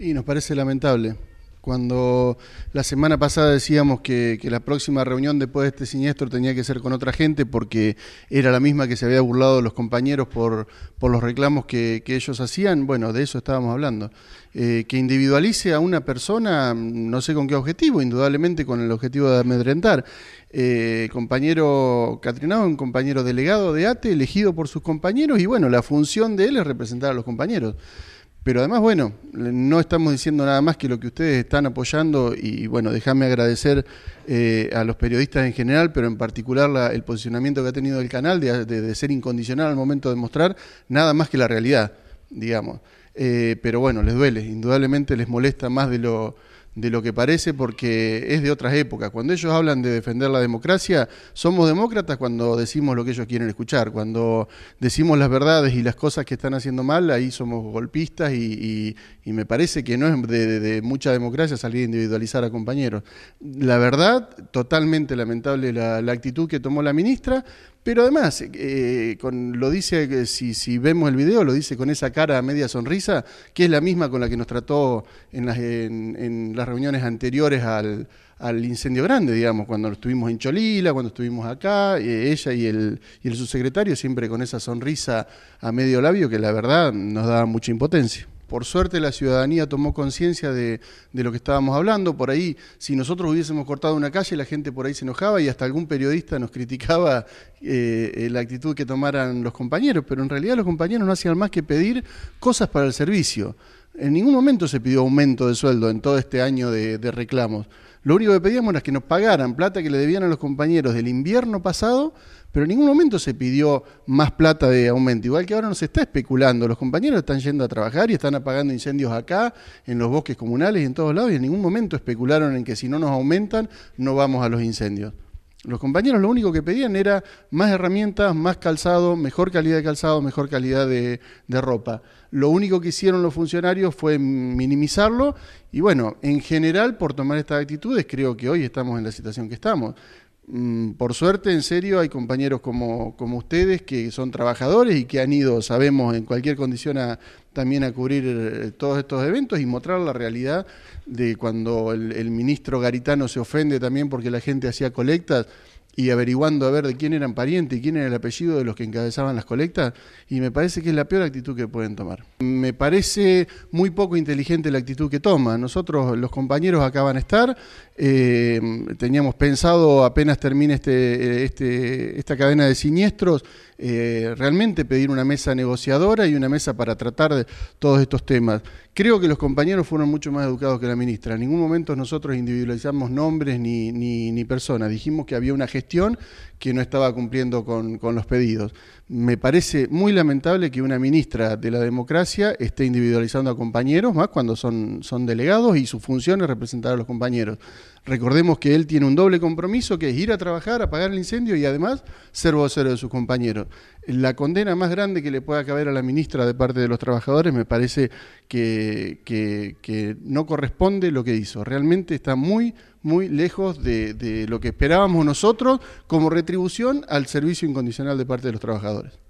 Y nos parece lamentable. Cuando la semana pasada decíamos que, la próxima reunión después de este siniestro tenía que ser con otra gente porque era la misma que se había burlado de los compañeros por, por los reclamos que, ellos hacían, bueno, de eso estábamos hablando. Eh, que individualice a una persona, mm, no sé con qué objetivo, indudablemente con el objetivo de amedrentar. Eh, compañero Catrinado, un compañero delegado de ATE, elegido por sus compañeros, y bueno, la función de él es representar a los compañeros. Pero además, bueno, no estamos diciendo nada más que lo que ustedes están apoyando y bueno, déjame agradecer eh, a los periodistas en general, pero en particular la, el posicionamiento que ha tenido el canal de, de, ser incondicional al momento de mostrar nada más que la realidad, digamos. Eh, pero bueno, les duele, indudablemente les molesta más de lo, de lo que parece porque es de otras épocas. Cuando ellos hablan de defender la democracia, somos demócratas cuando decimos lo que ellos quieren escuchar. Cuando decimos las verdades y las cosas que están haciendo mal, ahí somos golpistas y, me parece que no es de, mucha democracia salir a individualizar a compañeros. La verdad, totalmente lamentable la actitud que tomó la ministra, pero además, eh, con, lo dice, eh, si, si, vemos el video, lo dice con esa cara a media sonrisa, que es la misma con la que nos trató en las, en, las reuniones anteriores al, incendio grande, digamos, cuando estuvimos en Cholila, cuando estuvimos acá, eh, ella y el, y el subsecretario siempre con esa sonrisa a medio labio que la verdad nos da mucha impotencia. Por suerte la ciudadanía tomó conciencia de, lo que estábamos hablando. Por ahí, si nosotros hubiésemos cortado una calle, la gente por ahí se enojaba y hasta algún periodista nos criticaba eh, eh, la actitud que tomaran los compañeros. Pero en realidad los compañeros no hacían más que pedir cosas para el servicio. En ningún momento se pidió aumento de sueldo en todo este año de, reclamos. Lo único que pedíamos era que nos pagaran plata que le debían a los compañeros del invierno pasado, pero en ningún momento se pidió más plata de aumento. Igual que ahora nos está especulando, los compañeros están yendo a trabajar y están apagando incendios acá, en los bosques comunales y en todos lados, y en ningún momento especularon en que si no nos aumentan, no vamos a los incendios. Los compañeros lo único que pedían era más herramientas, más calzado, mejor calidad de calzado, mejor calidad de, ropa. Lo único que hicieron los funcionarios fue minimizarlo y bueno, en general por tomar estas actitudes creo que hoy estamos en la situación que estamos. Mm, por suerte, en serio, hay compañeros como, ustedes que son trabajadores y que han ido, sabemos, en cualquier condición a, también a cubrir eh, todos estos eventos y mostrar la realidad de cuando el ministro Garitano se ofende también porque la gente hacía colectas y averiguando a ver de quién eran parientes y quién era el apellido de los que encabezaban las colectas, y me parece que es la peor actitud que pueden tomar. Me parece muy poco inteligente la actitud que toma. Nosotros, los compañeros acaban de estar, eh, teníamos pensado apenas termine este, este esta cadena de siniestros, eh, realmente pedir una mesa negociadora y una mesa para tratar de todos estos temas. Creo que los compañeros fueron mucho más educados que la ministra. En ningún momento nosotros individualizamos nombres ni personas. Dijimos que había una gestión que no estaba cumpliendo con, los pedidos. Me parece muy lamentable que una ministra de la democracia esté individualizando a compañeros, más cuando son, son delegados y su función es representar a los compañeros. Recordemos que él tiene un doble compromiso, que es ir a trabajar, apagar el incendio y además ser vocero de sus compañeros. La condena más grande que le pueda caber a la ministra de parte de los trabajadores me parece que, que no corresponde lo que hizo. Realmente está muy muy lejos de, de lo que esperábamos nosotros como retribución al servicio incondicional de parte de los trabajadores.